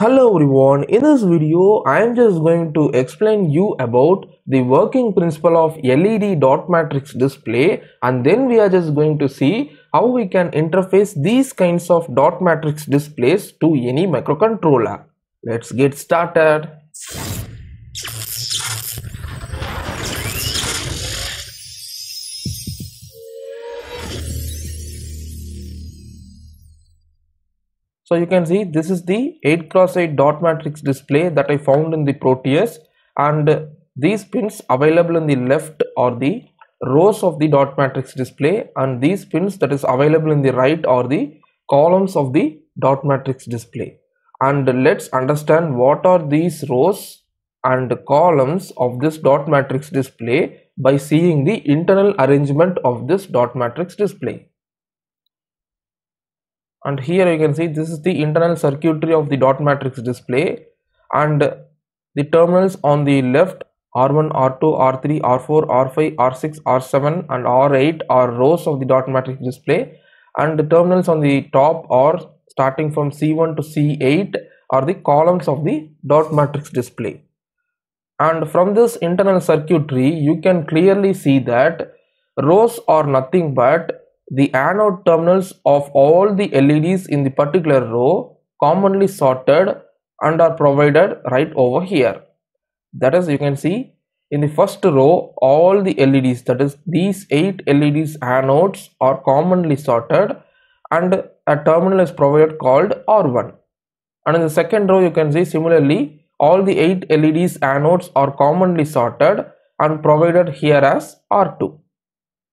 Hello everyone, in this video I am just going to explain you about the working principle of LED dot matrix display and then we are just going to see how we can interface these kinds of dot matrix displays to any microcontroller. Let's get started. So you can see this is the 8 cross 8 dot matrix display that I found in the Proteus and these pins available in the left are the rows of the dot matrix display and these pins that is available in the right are the columns of the dot matrix display and let's understand what are these rows and columns of this dot matrix display by seeing the internal arrangement of this dot matrix display and here you can see this is the internal circuitry of the dot matrix display and the terminals on the left R1, R2, R3, R4, R5, R6, R7 and R8 are rows of the dot matrix display and the terminals on the top are starting from C1 to C8 are the columns of the dot matrix display. And from this internal circuitry, you can clearly see that rows are nothing but the anode terminals of all the LEDs in the particular row commonly sorted and are provided right over here. That is you can see in the first row all the LEDs that is these 8 LEDs anodes are commonly sorted and a terminal is provided called R1. And in the second row you can see similarly all the 8 LEDs anodes are commonly sorted and provided here as R2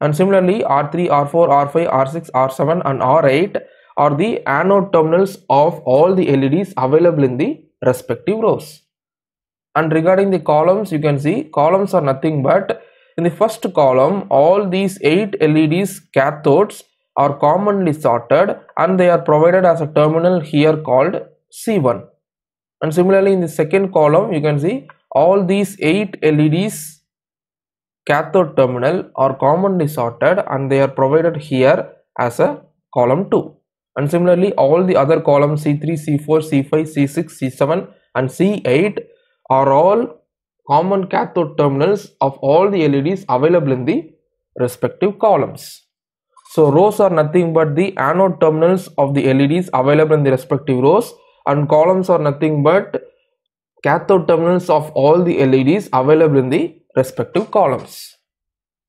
and similarly R3, R4, R5, R6, R7 and R8 are the anode terminals of all the LEDs available in the respective rows. And regarding the columns you can see columns are nothing but in the first column all these 8 LEDs cathodes are commonly sorted and they are provided as a terminal here called C1. And similarly in the second column you can see all these 8 LEDs cathode terminal are commonly sorted and they are provided here as a column 2 and similarly all the other columns C3, C4, C5, C6, C7 and C8 are all common cathode terminals of all the LEDs available in the respective columns. So rows are nothing but the anode terminals of the LEDs available in the respective rows and columns are nothing but cathode terminals of all the LEDs available in the respective columns.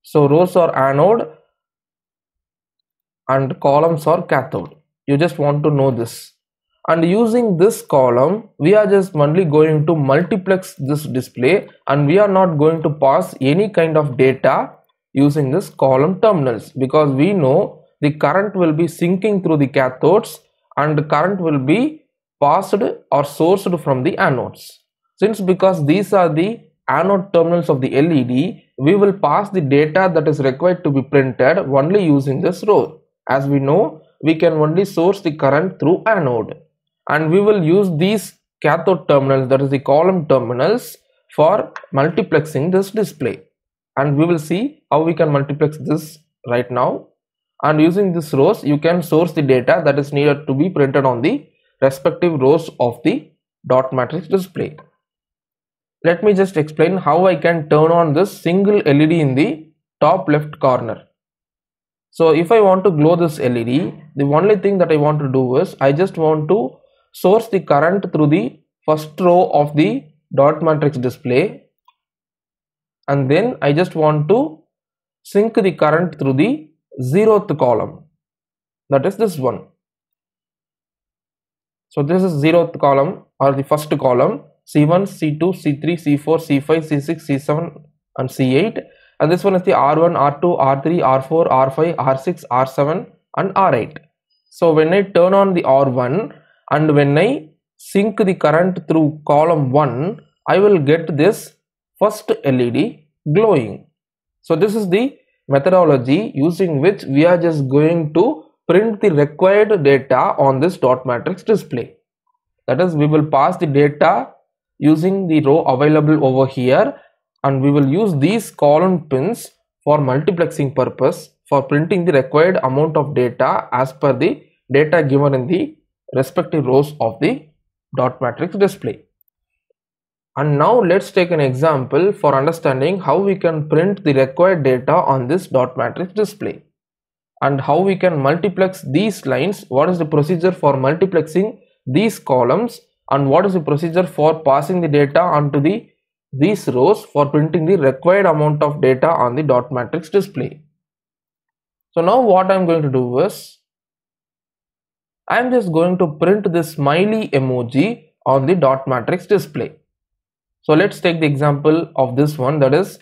So rows are anode and columns are cathode. You just want to know this. And using this column, we are just only going to multiplex this display and we are not going to pass any kind of data using this column terminals because we know the current will be sinking through the cathodes and the current will be passed or sourced from the anodes. Since because these are the anode terminals of the LED, we will pass the data that is required to be printed only using this row. As we know, we can only source the current through anode. And we will use these cathode terminals, that is the column terminals, for multiplexing this display. And we will see how we can multiplex this right now. And using this rows, you can source the data that is needed to be printed on the respective rows of the dot matrix display let me just explain how I can turn on this single LED in the top left corner. So if I want to glow this LED, the only thing that I want to do is I just want to source the current through the first row of the dot matrix display and then I just want to sync the current through the zeroth column that is this one. So this is zeroth column or the first column C1, C2, C3, C4, C5, C6, C7 and C8 and this one is the R1, R2, R3, R4, R5, R6, R7 and R8. So when I turn on the R1 and when I sync the current through column 1, I will get this first LED glowing. So this is the methodology using which we are just going to print the required data on this dot matrix display. That is we will pass the data using the row available over here and we will use these column pins for multiplexing purpose for printing the required amount of data as per the data given in the respective rows of the dot matrix display. And now let's take an example for understanding how we can print the required data on this dot matrix display and how we can multiplex these lines, what is the procedure for multiplexing these columns and what is the procedure for passing the data onto the these rows for printing the required amount of data on the dot matrix display. So now what I am going to do is I am just going to print this smiley emoji on the dot matrix display. So let's take the example of this one that is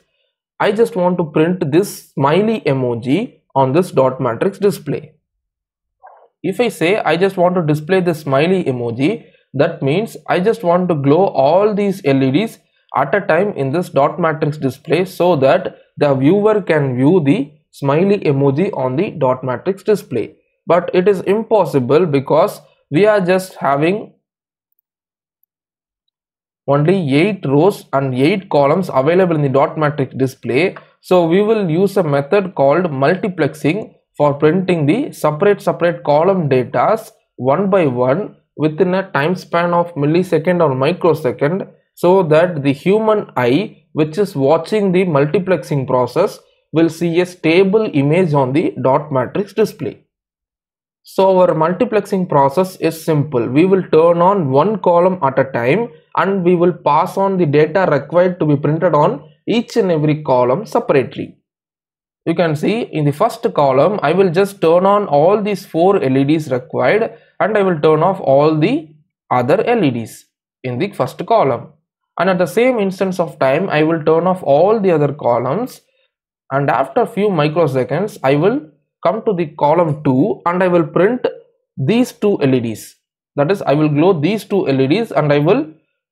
I just want to print this smiley emoji on this dot matrix display. If I say I just want to display this smiley emoji that means I just want to glow all these LEDs at a time in this dot matrix display so that the viewer can view the smiley emoji on the dot matrix display but it is impossible because we are just having only 8 rows and 8 columns available in the dot matrix display so we will use a method called multiplexing for printing the separate separate column datas one by one within a time span of millisecond or microsecond so that the human eye which is watching the multiplexing process will see a stable image on the dot matrix display. So our multiplexing process is simple. We will turn on one column at a time and we will pass on the data required to be printed on each and every column separately you can see in the first column I will just turn on all these four LEDs required and I will turn off all the other LEDs in the first column and at the same instance of time I will turn off all the other columns and after few microseconds I will come to the column 2 and I will print these two LEDs that is I will glow these two LEDs and I will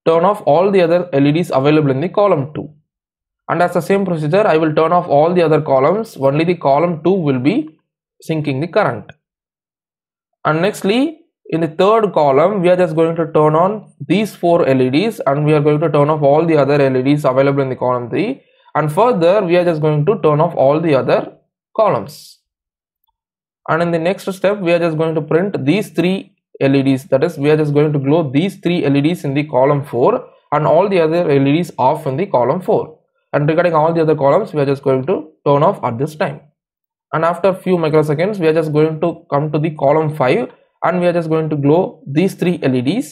turn off all the other LEDs available in the column 2 and as the same procedure I will turn off all the other columns only the column 2 will be sinking the current and nextly in the third column we are just going to turn on these four LEDs and we are going to turn off all the other LEDs available in the column 3 and further we are just going to turn off all the other columns and in the next step we are just going to print these three LEDs that is we are just going to glow these three LEDs in the column 4 and all the other LEDs off in the column 4 and regarding all the other columns we are just going to turn off at this time and after few microseconds we are just going to come to the column 5 and we are just going to glow these three LEDs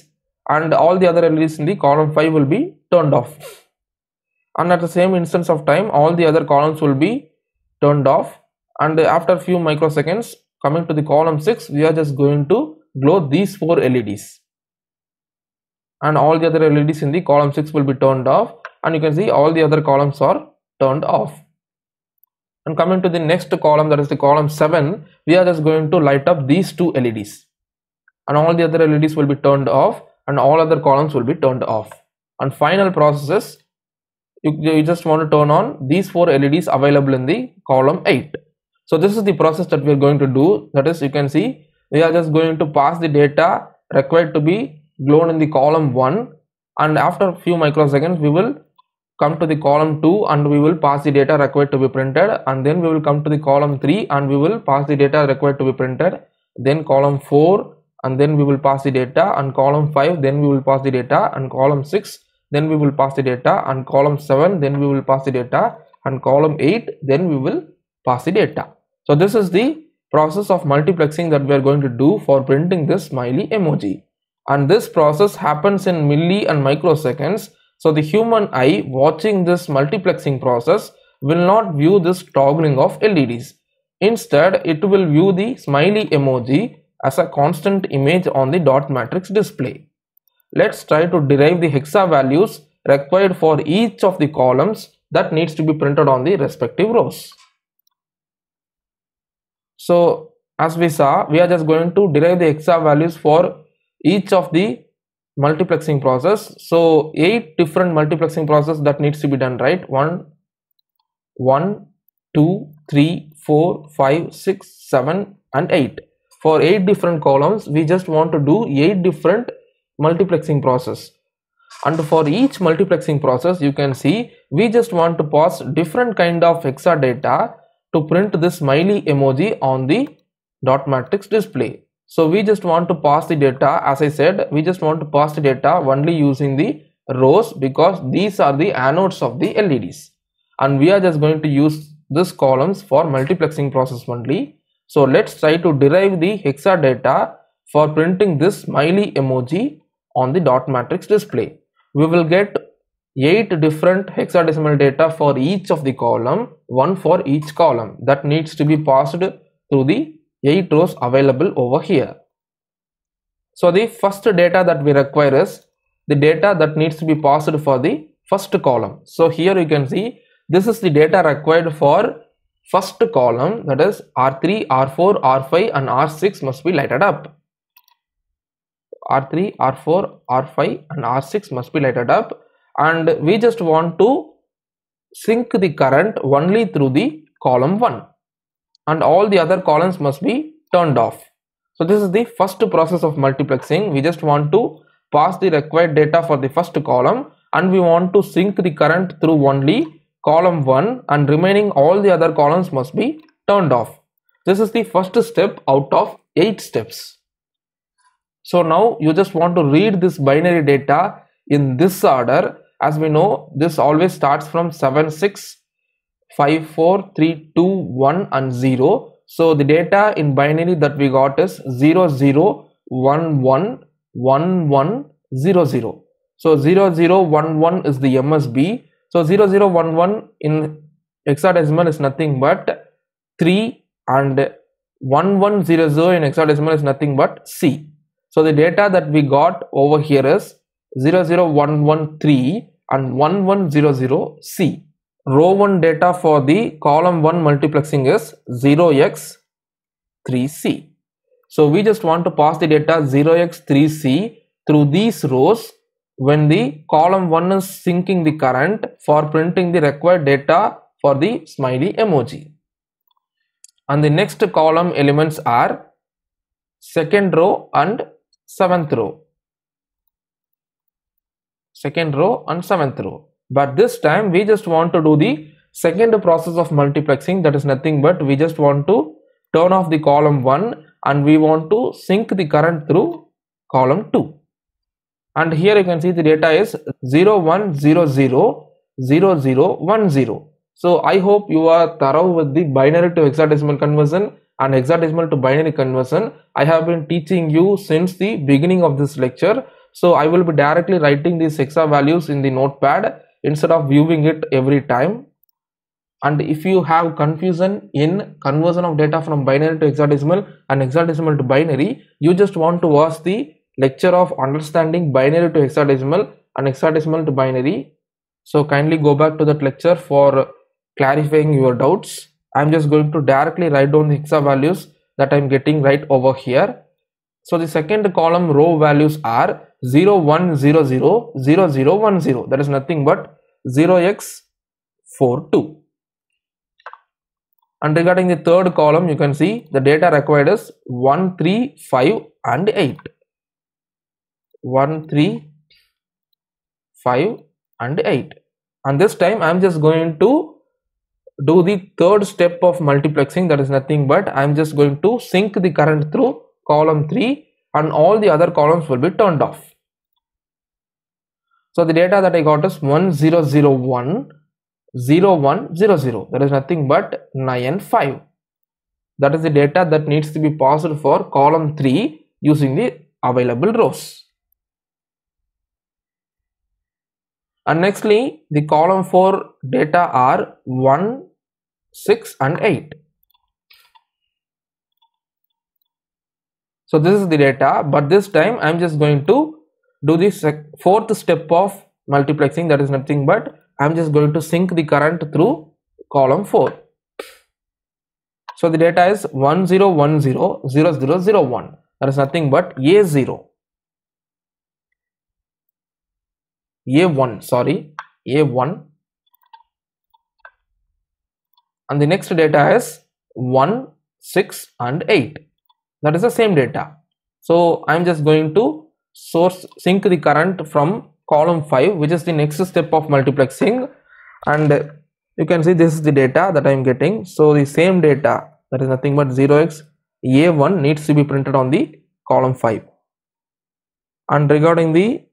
and all the other LEDs in the column 5 will be turned off and at the same instance of time all the other columns will be turned off and after few microseconds coming to the column 6 we are just going to glow these four LEDs and all the other LEDs in the column 6 will be turned off and you can see all the other columns are turned off and coming to the next column that is the column 7 we are just going to light up these two LEDs and all the other LEDs will be turned off and all other columns will be turned off and final processes you, you just want to turn on these four LEDs available in the column 8 so this is the process that we are going to do that is you can see we are just going to pass the data required to be blown in the column 1 and after few microseconds we will come to the column 2 and we will pass the data required to be printed and then we will come to the column 3 and we will pass the data required to be printed then column 4 and then we will pass the data and column 5 then we will pass the data and column 6 then we will pass the data and column 7 then we will pass the data and column 8 then we will pass the data so this is the process of multiplexing that we are going to do for printing this smiley emoji and this process happens in milli and microseconds so the human eye watching this multiplexing process will not view this toggling of LEDs. Instead, it will view the smiley emoji as a constant image on the dot matrix display. Let's try to derive the hexa values required for each of the columns that needs to be printed on the respective rows. So as we saw, we are just going to derive the hexa values for each of the multiplexing process so eight different multiplexing process that needs to be done right one one two three four five six seven and eight for eight different columns we just want to do eight different multiplexing process and for each multiplexing process you can see we just want to pass different kind of hexa data to print this smiley emoji on the dot matrix display so we just want to pass the data as I said we just want to pass the data only using the rows because these are the anodes of the LEDs and we are just going to use this columns for multiplexing process only. So let's try to derive the hexa data for printing this smiley emoji on the dot matrix display. We will get 8 different hexadecimal data for each of the column, one for each column that needs to be passed through the 8 rows available over here. So the first data that we require is the data that needs to be passed for the first column. So here you can see this is the data required for first column that is R3, R4, R5 and R6 must be lighted up. R3, R4, R5 and R6 must be lighted up and we just want to sync the current only through the column 1 and all the other columns must be turned off. So this is the first process of multiplexing. We just want to pass the required data for the first column and we want to sync the current through only column 1 and remaining all the other columns must be turned off. This is the first step out of 8 steps. So now you just want to read this binary data in this order as we know this always starts from 7 6 5 4 3 2 1 and 0 so the data in binary that we got is 0 0 1 1 1 1 0 0 so 0 0 1 1 is the msb so 0 0 1 1 in hexadecimal is nothing but 3 and 1 1 0 0 in hexadecimal is nothing but c so the data that we got over here is 00113 and 1100C row 1 data for the column 1 multiplexing is 0x3c. So we just want to pass the data 0x3c through these rows when the column 1 is syncing the current for printing the required data for the smiley emoji. And the next column elements are second row and seventh row. Second row and seventh row but this time we just want to do the second process of multiplexing that is nothing but we just want to turn off the column 1 and we want to sync the current through column 2 and here you can see the data is 01000010 so i hope you are thorough with the binary to hexadecimal conversion and hexadecimal to binary conversion i have been teaching you since the beginning of this lecture so i will be directly writing these hexa values in the notepad instead of viewing it every time and if you have confusion in conversion of data from binary to hexadecimal and hexadecimal to binary you just want to watch the lecture of understanding binary to hexadecimal and hexadecimal to binary so kindly go back to that lecture for clarifying your doubts i'm just going to directly write down the hexa values that i'm getting right over here so the second column row values are 01000010. That is nothing but 0x42. And regarding the third column, you can see the data required is 1, 3, 5 and 8. 1, 3, 5 and 8. And this time I am just going to do the third step of multiplexing that is nothing but I am just going to sync the current through column 3 and all the other columns will be turned off. So the data that I got is 1001 one zero zero. There is that is nothing but 9 5 that is the data that needs to be passed for column 3 using the available rows and nextly the column 4 data are 1 6 and 8 so this is the data but this time i'm just going to do this fourth step of multiplexing that is nothing but I'm just going to sync the current through column 4. So the data is 10100001 that is nothing but A0 A1 sorry A1 and the next data is 1 6 and 8 that is the same data so I'm just going to source sync the current from column 5 which is the next step of multiplexing and you can see this is the data that I am getting so the same data that is nothing but 0x a1 needs to be printed on the column 5 and regarding the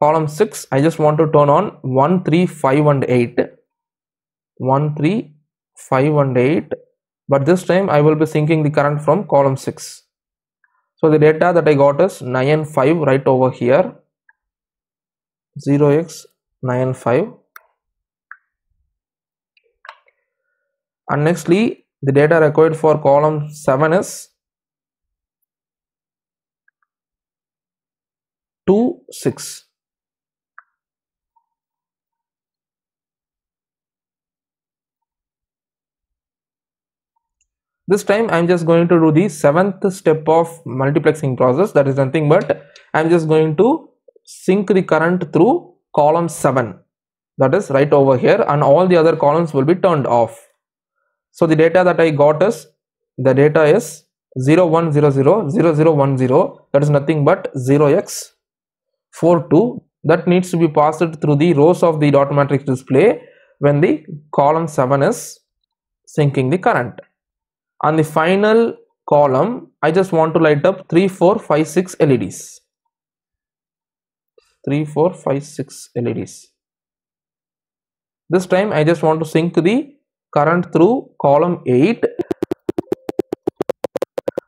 column 6 I just want to turn on 1 3 5 and 8 1 3 5 and 8 but this time I will be syncing the current from column 6 so the data that I got is 95 right over here 0x95 and nextly the data required for column 7 is 2 6 this time i'm just going to do the seventh step of multiplexing process that is nothing but i'm just going to sync the current through column 7 that is right over here and all the other columns will be turned off so the data that i got is the data is 0100 that is nothing but 0x 42 that needs to be passed through the rows of the dot matrix display when the column 7 is syncing the current on the final column I just want to light up 3 4 5 6 LEDs 3 4 5 6 LEDs this time I just want to sync the current through column 8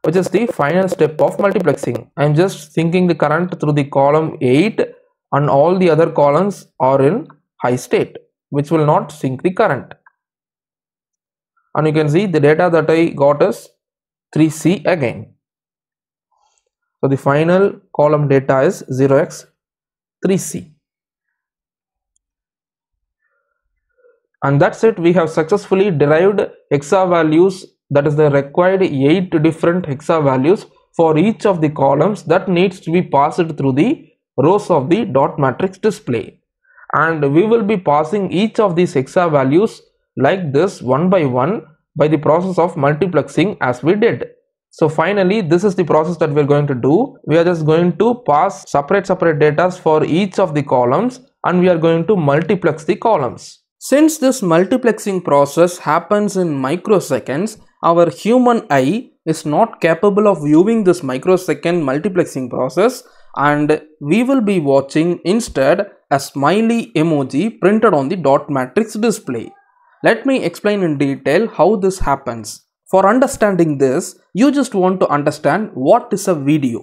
which is the final step of multiplexing I am just syncing the current through the column 8 and all the other columns are in high state which will not sync the current and you can see the data that I got is 3C again. So the final column data is 0x 3C. And that's it we have successfully derived hexa values that is the required 8 different hexa values for each of the columns that needs to be passed through the rows of the dot matrix display and we will be passing each of these hexa values like this one by one by the process of multiplexing as we did. So finally this is the process that we are going to do. We are just going to pass separate separate data for each of the columns and we are going to multiplex the columns. Since this multiplexing process happens in microseconds, our human eye is not capable of viewing this microsecond multiplexing process and we will be watching instead a smiley emoji printed on the dot matrix display. Let me explain in detail how this happens. For understanding this, you just want to understand what is a video.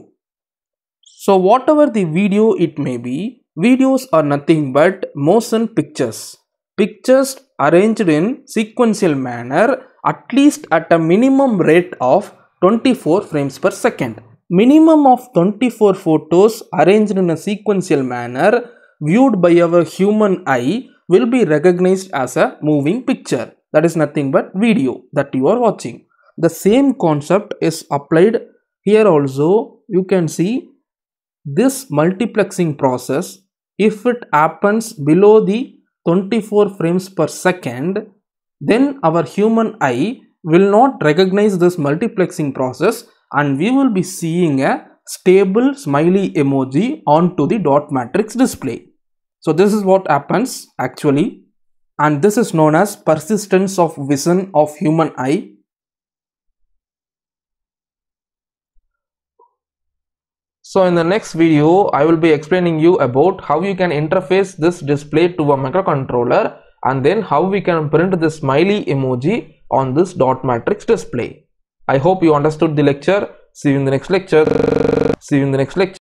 So whatever the video it may be, videos are nothing but motion pictures. Pictures arranged in sequential manner at least at a minimum rate of 24 frames per second. Minimum of 24 photos arranged in a sequential manner viewed by our human eye will be recognized as a moving picture that is nothing but video that you are watching. The same concept is applied here also you can see this multiplexing process if it happens below the 24 frames per second then our human eye will not recognize this multiplexing process and we will be seeing a stable smiley emoji onto the dot matrix display. So this is what happens actually and this is known as persistence of vision of human eye. So in the next video, I will be explaining you about how you can interface this display to a microcontroller and then how we can print the smiley emoji on this dot matrix display. I hope you understood the lecture. See you in the next lecture. See you in the next lecture.